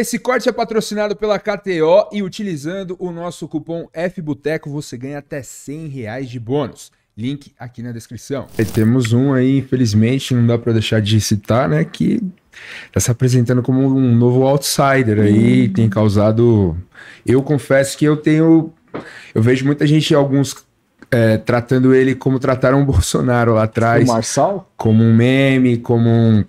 Esse corte é patrocinado pela KTO e utilizando o nosso cupom FBUTECO você ganha até 100 reais de bônus. Link aqui na descrição. E temos um aí, infelizmente, não dá para deixar de citar, né? Que tá se apresentando como um novo outsider aí, uhum. tem causado. Eu confesso que eu tenho. Eu vejo muita gente, alguns é, tratando ele como trataram o Bolsonaro lá atrás. O Marçal? Como um meme, como um.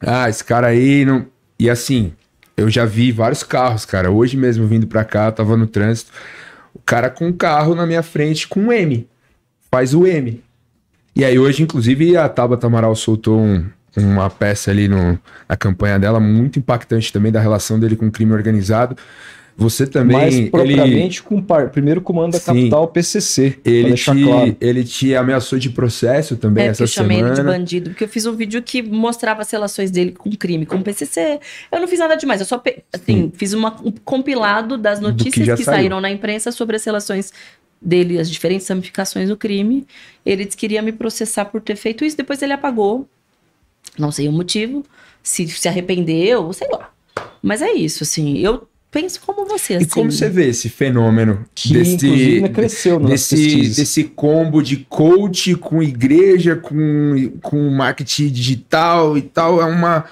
Ah, esse cara aí não. E assim, eu já vi vários carros, cara. Hoje mesmo vindo pra cá, eu tava no trânsito. O cara com um carro na minha frente com um M. Faz o M. E aí hoje, inclusive, a Tabata Amaral soltou um, uma peça ali no, na campanha dela, muito impactante também da relação dele com o crime organizado. Você também. Mais propriamente ele... com par... primeiro comando da Sim. capital PCC. Ele te, claro. ele te ameaçou de processo também é, essa eu semana. Eu chamei ele de bandido, porque eu fiz um vídeo que mostrava as relações dele com crime, com o PCC. Eu não fiz nada demais, eu só pe... assim, fiz uma, um compilado das notícias que, que saíram na imprensa sobre as relações dele, as diferentes ramificações do crime. Ele disse que iria me processar por ter feito isso, depois ele apagou. Não sei o motivo, se se arrependeu, sei lá. Mas é isso, assim, eu penso como você. Assim. E como assim. você vê esse fenômeno que desse, cresceu nesse desse combo de coach com igreja, com, com marketing digital e tal? É uma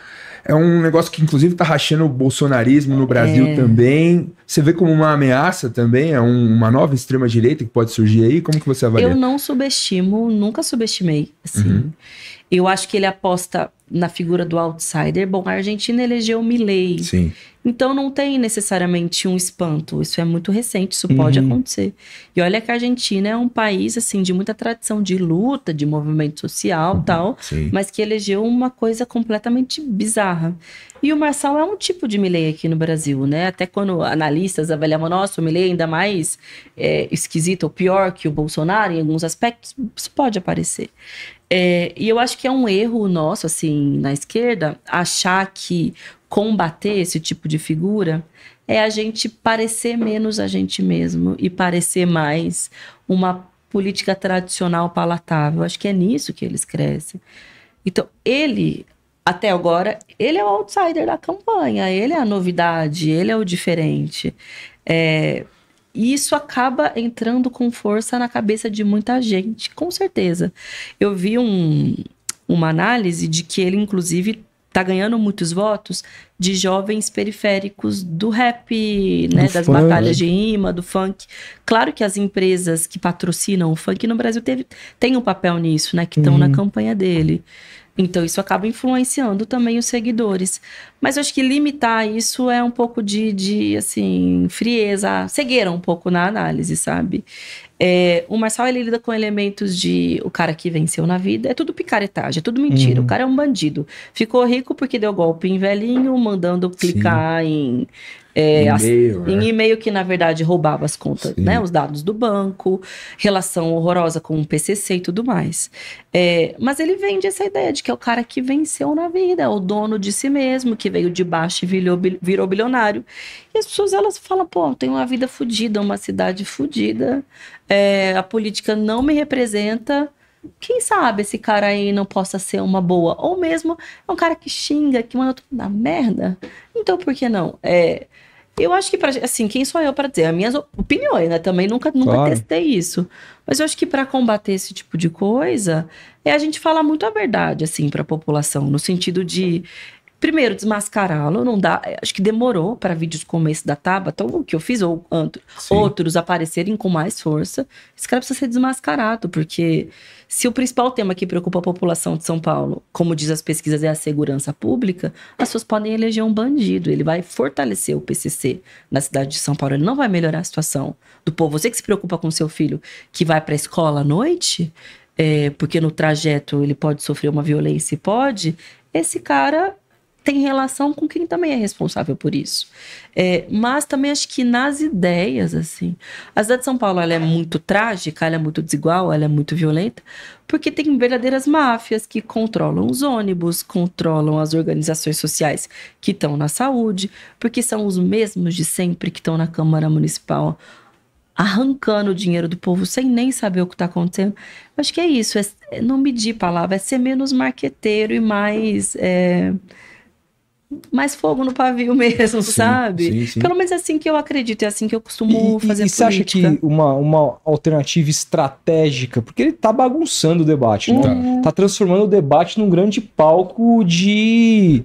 é um negócio que inclusive está rachando o bolsonarismo no Brasil é. também. Você vê como uma ameaça também, é um, uma nova extrema direita que pode surgir aí. Como que você avalia? Eu não subestimo, nunca subestimei. Assim, uhum. eu acho que ele aposta na figura do outsider. Bom, a Argentina elegeu Milley. Sim. Então não tem necessariamente um espanto. Isso é muito recente, isso uhum. pode acontecer. E olha que a Argentina é um país assim de muita tradição de luta, de movimento social, uhum. tal, Sim. mas que elegeu uma coisa completamente bizarra. E o Marçal é um tipo de Milley aqui no Brasil, né? Até quando analistas avaliavam, nossa, o Milley ainda mais é, esquisito ou pior que o Bolsonaro em alguns aspectos, isso pode aparecer. É, e eu acho que é um erro nosso, assim, na esquerda, achar que combater esse tipo de figura é a gente parecer menos a gente mesmo e parecer mais uma política tradicional palatável. Acho que é nisso que eles crescem. Então, ele, até agora, ele é o outsider da campanha, ele é a novidade, ele é o diferente. É, e isso acaba entrando com força na cabeça de muita gente, com certeza. Eu vi um, uma análise de que ele, inclusive, tá ganhando muitos votos de jovens periféricos do rap, né, do das funk. batalhas de rima, do funk. Claro que as empresas que patrocinam o funk no Brasil teve, tem um papel nisso, né, que estão na uhum. campanha dele. Então isso acaba influenciando também os seguidores. Mas eu acho que limitar isso é um pouco de, de assim, frieza, cegueira um pouco na análise, sabe? É, o Marçal ele lida com elementos de o cara que venceu na vida, é tudo picaretagem, é tudo mentira. Uhum. O cara é um bandido. Ficou rico porque deu golpe em velhinho, mandando clicar Sim. em é, e-mail, em né? e-mail que na verdade roubava as contas, Sim. né, os dados do banco, relação horrorosa com o PCC e tudo mais. É, mas ele vende essa ideia de que é o cara que venceu na vida, é o dono de si mesmo, que veio de baixo e virou, virou bilionário. E as pessoas, elas falam, pô, tenho uma vida fodida, uma cidade fodida, é, a política não me representa, quem sabe esse cara aí não possa ser uma boa? Ou mesmo é um cara que xinga, que manda tudo na merda. Então por que não? É, eu acho que, pra, assim, quem sou eu para dizer? As minhas opiniões, né? Também nunca, nunca claro. testei isso. Mas eu acho que para combater esse tipo de coisa, é a gente falar muito a verdade, assim, para a população, no sentido de primeiro, desmascará-lo, não dá. É, acho que demorou para vídeos como esse da Tabata, então o que eu fiz, ou outro, outros aparecerem com mais força. Esse cara precisa ser desmascarado, porque se o principal tema que preocupa a população de São Paulo, como diz as pesquisas, é a segurança pública, as pessoas podem eleger um bandido. Ele vai fortalecer o PCC na cidade de São Paulo. Ele não vai melhorar a situação do povo. Você que se preocupa com seu filho que vai para a escola à noite. É, porque no trajeto ele pode sofrer uma violência e pode, esse cara tem relação com quem também é responsável por isso. É, mas também acho que nas ideias, assim. A cidade de São Paulo ela é muito trágica, ela é muito desigual, ela é muito violenta, porque tem verdadeiras máfias que controlam os ônibus, controlam as organizações sociais que estão na saúde, porque são os mesmos de sempre que estão na Câmara Municipal arrancando o dinheiro do povo sem nem saber o que está acontecendo. Acho que é isso, é, é, não medir palavra, é ser menos marqueteiro e mais. É, mais fogo no pavio mesmo, sim, sabe? Sim, sim. Pelo menos é assim que eu acredito, é assim que eu costumo e, fazer e, política. E você acha que uma, uma alternativa estratégica, porque ele tá bagunçando o debate, né? Uhum. Tá transformando o debate num grande palco de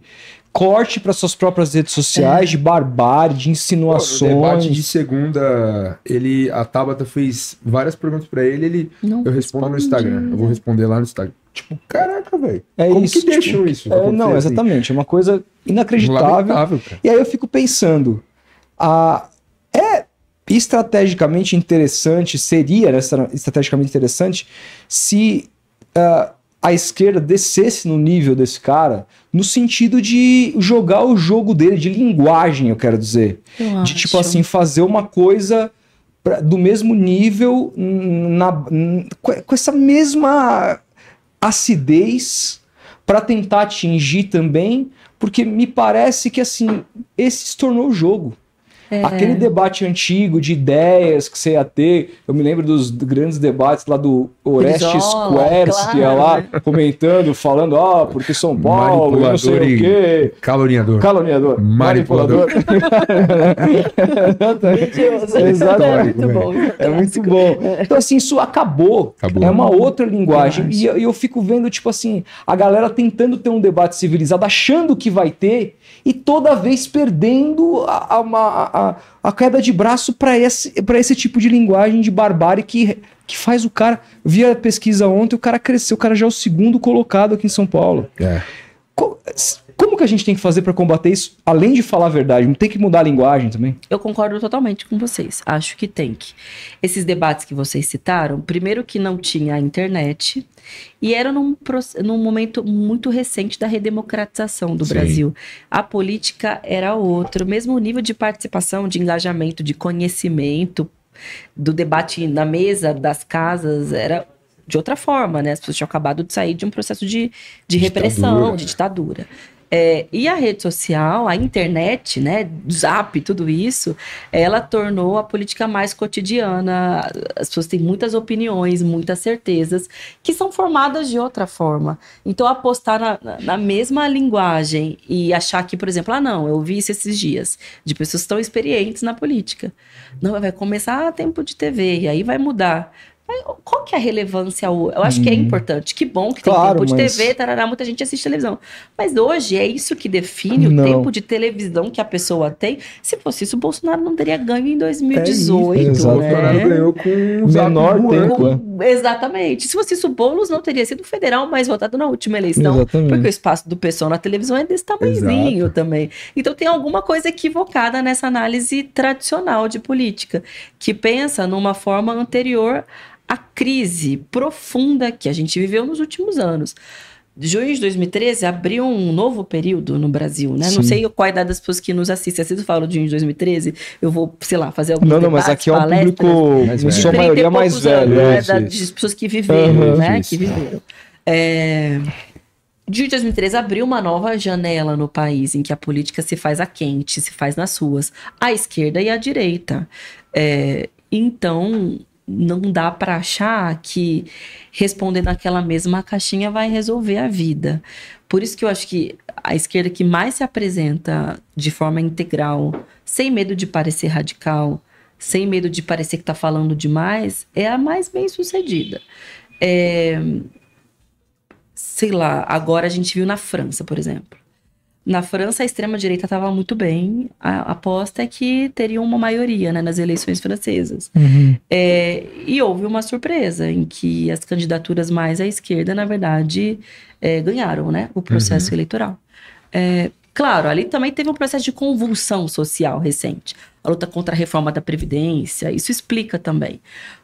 corte para suas próprias redes sociais, é. de barbárie, de insinuações. Pô, debate de segunda, ele a Tabata fez várias perguntas para ele, ele não eu respondo no Instagram, eu vou responder lá no Instagram. Tipo, caraca, velho. É Como isso, que deixam tipo, isso? É, não, assim? exatamente. É uma coisa inacreditável. E aí eu fico pensando, a, é estrategicamente interessante, seria né, estrategicamente interessante se uh, a esquerda descesse no nível desse cara, no sentido de jogar o jogo dele, de linguagem, eu quero dizer. Eu de tipo assim, fazer uma coisa do mesmo nível na, com essa mesma acidez para tentar atingir também, porque me parece que assim, esse se tornou o jogo. É. Aquele debate antigo de ideias que você ia ter, eu me lembro dos grandes debates lá do Orestes Brizola, claro. que ia lá comentando, falando, ah, porque São Paulo, não sei o quê. Caluniador. Caluniador. Manipulador. Exatamente. É muito bom. É, é muito bom. Então, assim, isso acabou. acabou. É uma outra linguagem. E eu, eu fico vendo, tipo assim, a galera tentando ter um debate civilizado, achando que vai ter, e toda vez perdendo a, a, a a, a queda de braço para esse, pra esse tipo de linguagem de barbárie que, que faz o cara. Via pesquisa ontem, o cara cresceu, o cara já é o segundo colocado aqui em São Paulo. É. Co como que a gente tem que fazer para combater isso, além de falar a verdade? Não tem que mudar a linguagem também? Eu concordo totalmente com vocês. Acho que tem que. Esses debates que vocês citaram, primeiro que não tinha a internet e era num, num momento muito recente da redemocratização do Sim. Brasil. A política era outra, mesmo o nível de participação, de engajamento, de conhecimento, do debate na mesa das casas era de outra forma, né? As pessoas tinham acabado de sair de um processo de, de repressão, de ditadura. É, e a rede social, a internet, né, zap, tudo isso, ela tornou a política mais cotidiana. As pessoas têm muitas opiniões, muitas certezas, que são formadas de outra forma. Então, apostar na, na mesma linguagem e achar que, por exemplo, ah, não, eu ouvi isso esses dias, de pessoas tão experientes na política. Não, vai começar a tempo de TV, e aí vai mudar. Qual que é a relevância? Eu acho hum. que é uhum. importante. Que bom que tem tempo de mas... TV, tarará, muita gente assiste televisão. Mas hoje é isso que define não. o tempo de televisão que a pessoa tem. Se fosse isso, o Bolsonaro não teria ganho em 2018. É isso, né? O Bolsonaro né? ganhou com menor tempo. Com é. Exatamente. Se fosse isso, o Boulos não teria sido o federal mais votado na última eleição. Exatamente. Porque o espaço do pessoal na televisão é desse tamanhozinho também. Então tem alguma coisa equivocada nessa análise tradicional de política, que pensa numa forma anterior à crise profunda que a gente viveu nos últimos anos de junho de 2013 abriu um novo período no Brasil, né? Sim. Não sei qual é a idade das pessoas que nos assistem. Se eu falo de junho de 2013, eu vou, sei lá, fazer algum Não, não, mas aqui é um público, em sua maioria, mais velho. Né, é, das pessoas que viveram, uhum, né? Isso. Que viveram. É... De 2013 abriu uma nova janela no país em que a política se faz a quente, se faz nas ruas, à esquerda e à direita. É... Então, não dá para achar que responder naquela mesma caixinha vai resolver a vida. Por isso que eu acho que a esquerda que mais se apresenta de forma integral, sem medo de parecer radical, sem medo de parecer que está falando demais, é a mais bem sucedida. É... Sei lá, agora a gente viu na França, por exemplo. Na França, a extrema-direita estava muito bem. A aposta é que teria uma maioria né, nas eleições francesas. Uhum. É, e houve uma surpresa em que as candidaturas mais à esquerda, na verdade, é, ganharam né, o processo uhum. eleitoral. É, claro, ali também teve um processo de convulsão social recente. A luta contra a reforma da Previdência, isso explica também.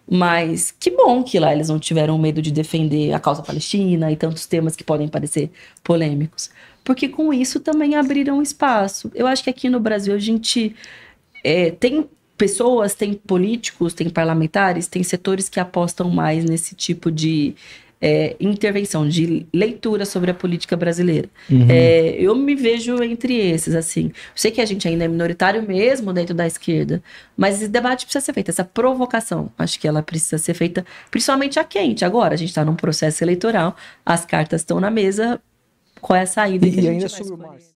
Mas que bom que lá eles não tiveram medo de defender a causa palestina e tantos temas que podem parecer polêmicos porque com isso também abriram espaço. Eu acho que aqui no Brasil a gente é, tem pessoas, tem políticos, tem parlamentares, tem setores que apostam mais nesse tipo de é, intervenção, de leitura sobre a política brasileira. Uhum. É, eu me vejo entre esses, assim. Sei que a gente ainda é minoritário mesmo dentro da esquerda, mas esse debate precisa ser feito, essa provocação, acho que ela precisa ser feita, principalmente a quente. Agora, a gente está num processo eleitoral, as cartas estão na mesa, qual é a saída e, que a gente ainda vai sobre escolher.